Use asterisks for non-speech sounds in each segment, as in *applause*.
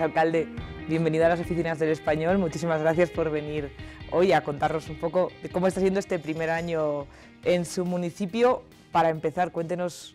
Alcalde, bienvenida a las oficinas del español. Muchísimas gracias por venir hoy a contarnos un poco de cómo está siendo este primer año en su municipio. Para empezar, cuéntenos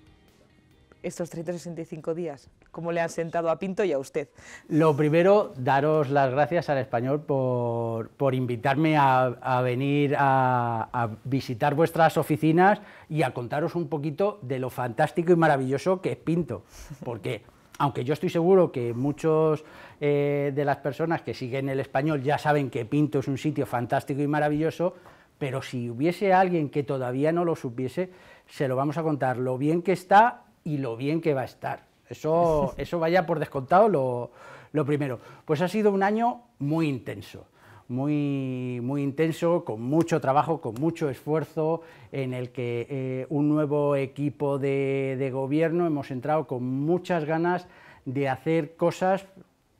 estos 365 días, cómo le han sentado a Pinto y a usted. Lo primero, daros las gracias al español por, invitarme a, venir a, a, visitar vuestras oficinas y a contaros un poquito de lo fantástico y maravilloso que es Pinto, porque aunque yo estoy seguro que muchos eh, de las personas que siguen el español ya saben que Pinto es un sitio fantástico y maravilloso, pero si hubiese alguien que todavía no lo supiese, se lo vamos a contar lo bien que está y lo bien que va a estar. Eso, *laughs* eso vaya por descontado lo primero. Pues ha sido un año muy intenso muy, muy intenso, con mucho trabajo, con mucho esfuerzo, en el que eh, un nuevo equipo de, gobierno hemos entrado con muchas ganas de hacer cosas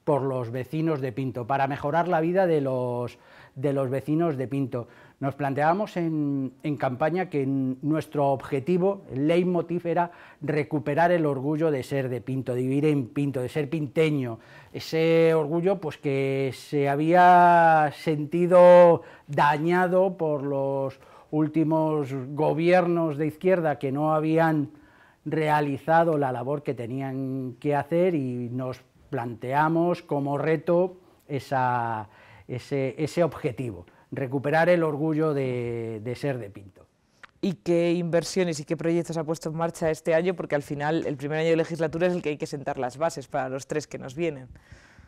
por los vecinos de Pinto, para mejorar la vida de los vecinos de Pinto. Nos planteamos en, campaña que nuestro objetivo, el leitmotiv, era recuperar el orgullo de ser de Pinto, de vivir en Pinto, de ser pinteño. Ese orgullo pues, que se había sentido dañado por los últimos gobiernos de izquierda que no habían realizado la labor que tenían que hacer y nos planteamos como reto ese objetivo recuperar el orgullo de, ser de Pinto. ¿Y qué inversiones y qué proyectos ha puesto en marcha este año? Porque al final el primer año de legislatura es el que hay que sentar las bases para los tres que nos vienen.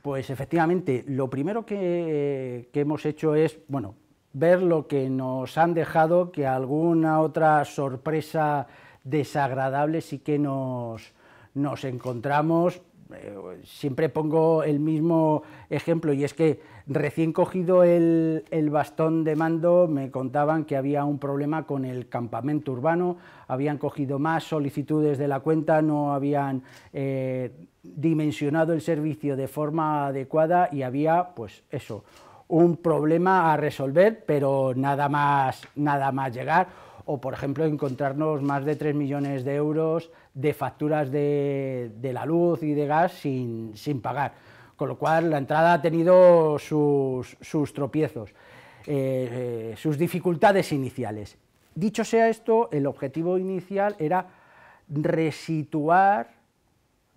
Pues efectivamente, lo primero que, hemos hecho es, bueno, ver lo que nos han dejado, que alguna otra sorpresa desagradable sí que nos, nos encontramos eh, siempre pongo el mismo ejemplo y es que recién cogido el, bastón de mando me contaban que había un problema con el campamento urbano, habían cogido más solicitudes de la cuenta, no habían eh, dimensionado el servicio de forma adecuada y había pues eso, un problema a resolver, pero nada más, nada más llegar o por ejemplo encontrarnos más de 3 millones de euros de facturas de, la luz y de gas sin, pagar. Con lo cual la entrada ha tenido sus, tropiezos, eh, eh, sus dificultades iniciales. Dicho sea esto, el objetivo inicial era resituar,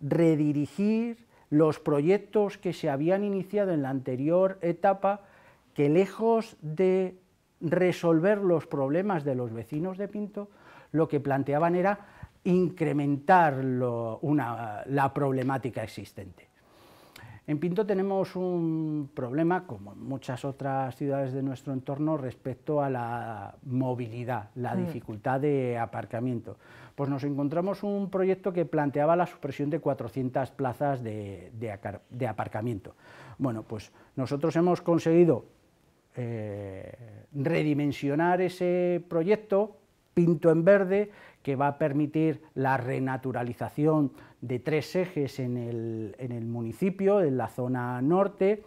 redirigir los proyectos que se habían iniciado en la anterior etapa, que lejos de resolver los problemas de los vecinos de Pinto, lo que planteaban era incrementar la problemática existente. En Pinto tenemos un problema, como en muchas otras ciudades de nuestro entorno, respecto a la movilidad, la mm. dificultad de aparcamiento. Pues nos encontramos un proyecto que planteaba la supresión de 400 plazas de, aparcamiento. Bueno, pues nosotros hemos conseguido eh, redimensionar ese proyecto pinto en verde, que va a permitir la renaturalización de tres ejes en el, municipio, en la zona norte,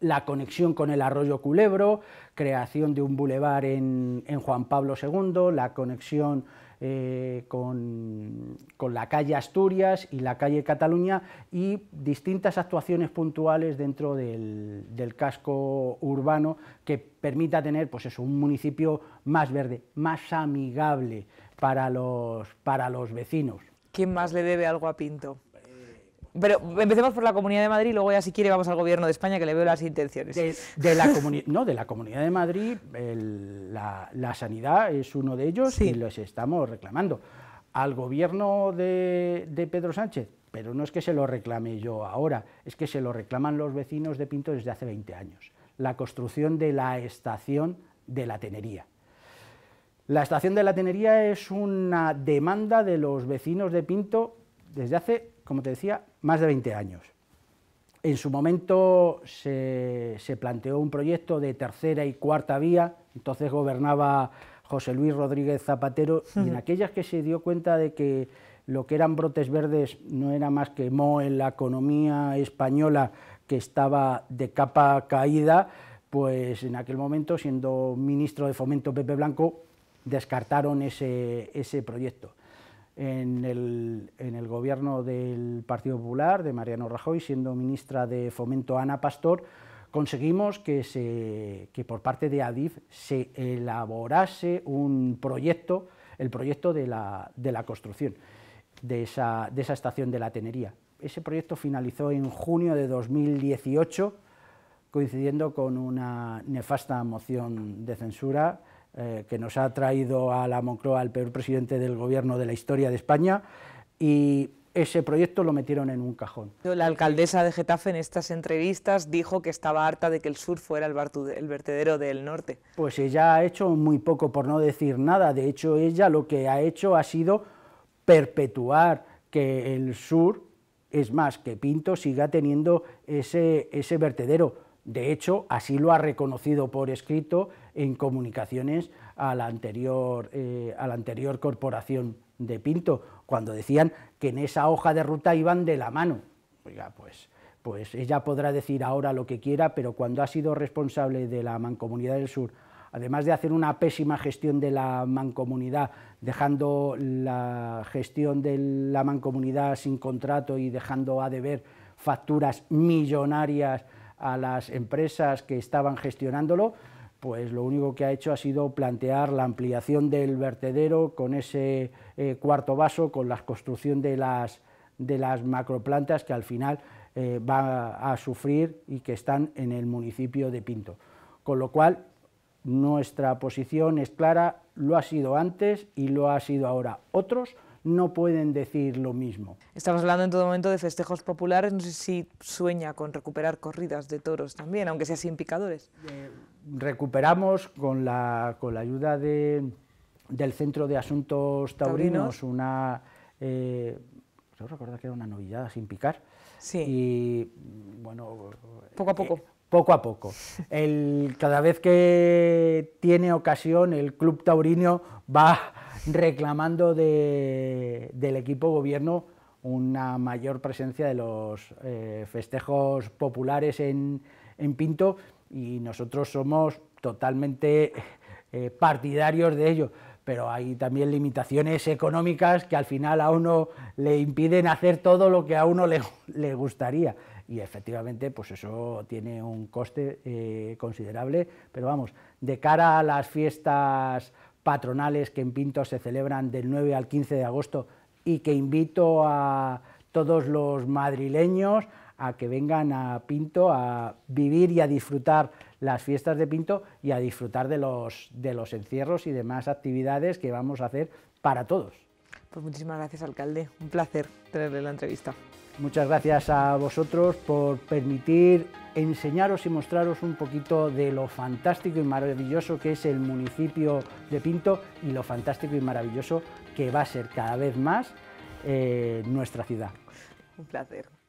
la conexión con el arroyo Culebro, creación de un bulevar en, en Juan Pablo II, la conexión eh, con, la calle Asturias y la calle Cataluña y distintas actuaciones puntuales dentro del, casco urbano que permita tener pues eso, un municipio más verde, más amigable para los, para los vecinos. ¿Quién más le debe algo a Pinto? Pero empecemos por la Comunidad de Madrid, y luego ya si quiere vamos al Gobierno de España, que le veo las intenciones. De, la *laughs* no, de la Comunidad de Madrid, la, sanidad es uno de ellos y los estamos reclamando. Al Gobierno de, de Pedro Sánchez, pero no es que se lo reclame yo ahora, es que se lo reclaman los vecinos de Pinto desde hace 20 años. La construcción de la estación de la Tenería. La estación de la Tenería es una demanda de los vecinos de Pinto desde hace, como te decía, más de 20 años. En su momento se, planteó un proyecto de tercera y cuarta vía, entonces gobernaba José Luis Rodríguez Zapatero, y en aquellas que se dio cuenta de que lo que eran brotes verdes no era más que mo en la economía española que estaba de capa caída, pues en aquel momento, siendo ministro de Fomento Pepe Blanco, descartaron ese proyecto en el, gobierno del Partido Popular, de Mariano Rajoy, siendo ministra de Fomento Ana Pastor, conseguimos que, se, por parte de ADIF se elaborase un proyecto, el proyecto de la, construcción de esa, de esa estación de la Tenería. Ese proyecto finalizó en junio de 2018, coincidiendo con una nefasta moción de censura eh, que nos ha traído a la Moncloa el peor presidente del gobierno de la historia de España y ese proyecto lo metieron en un cajón. La alcaldesa de Getafe en estas entrevistas dijo que estaba harta de que el sur fuera el, el vertedero del norte. Pues ella ha hecho muy poco por no decir nada, de hecho ella lo que ha hecho ha sido perpetuar que el sur, es más, que Pinto siga teniendo ese, ese vertedero. De hecho, así lo ha reconocido por escrito en comunicaciones a la anterior, eh, a la anterior corporación de Pinto, cuando decían que en esa hoja de ruta iban de la mano. Oiga, pues, pues ella podrá decir ahora lo que quiera, pero cuando ha sido responsable de la Mancomunidad del Sur, además de hacer una pésima gestión de la mancomunidad, dejando la gestión de la mancomunidad sin contrato y dejando a deber facturas millonarias a las empresas que estaban gestionándolo, pues lo único que ha hecho ha sido plantear la ampliación del vertedero con ese eh, cuarto vaso, con la construcción de las, de las macroplantas que al final van eh, va a, sufrir y que están en el municipio de Pinto. Con lo cual, nuestra posición es clara, lo ha sido antes y lo ha sido ahora. Otros no pueden decir lo mismo. Estamos hablando en todo momento de festejos populares, no sé si sueña con recuperar corridas de toros también, aunque sea sin picadores recuperamos con la, con la ayuda de, del Centro de Asuntos Taurinos, una... Eh, que era una novillada sin picar. Sí. Y bueno... Poco a eh, poco. poco a poco. El, cada vez que tiene ocasión, el Club Taurino va reclamando de, del equipo gobierno una mayor presencia de los eh, festejos populares en, en Pinto y nosotros somos totalmente eh, partidarios de ello, pero hay también limitaciones económicas que al final a uno le impiden hacer todo lo que a uno le, le gustaría. Y efectivamente, pues eso tiene un coste eh, considerable, pero vamos, de cara a las fiestas patronales que en Pinto se celebran del 9 al 15 de agosto y que invito a todos los madrileños a que vengan a Pinto a vivir y a disfrutar las fiestas de Pinto y a disfrutar de los, de los encierros y demás actividades que vamos a hacer para todos. Pues muchísimas gracias, alcalde. Un placer tenerle la entrevista. Muchas gracias a vosotros por permitir enseñaros y mostraros un poquito de lo fantástico y maravilloso que es el municipio de Pinto y lo fantástico y maravilloso que va a ser cada vez más eh, nuestra ciudad. Un placer.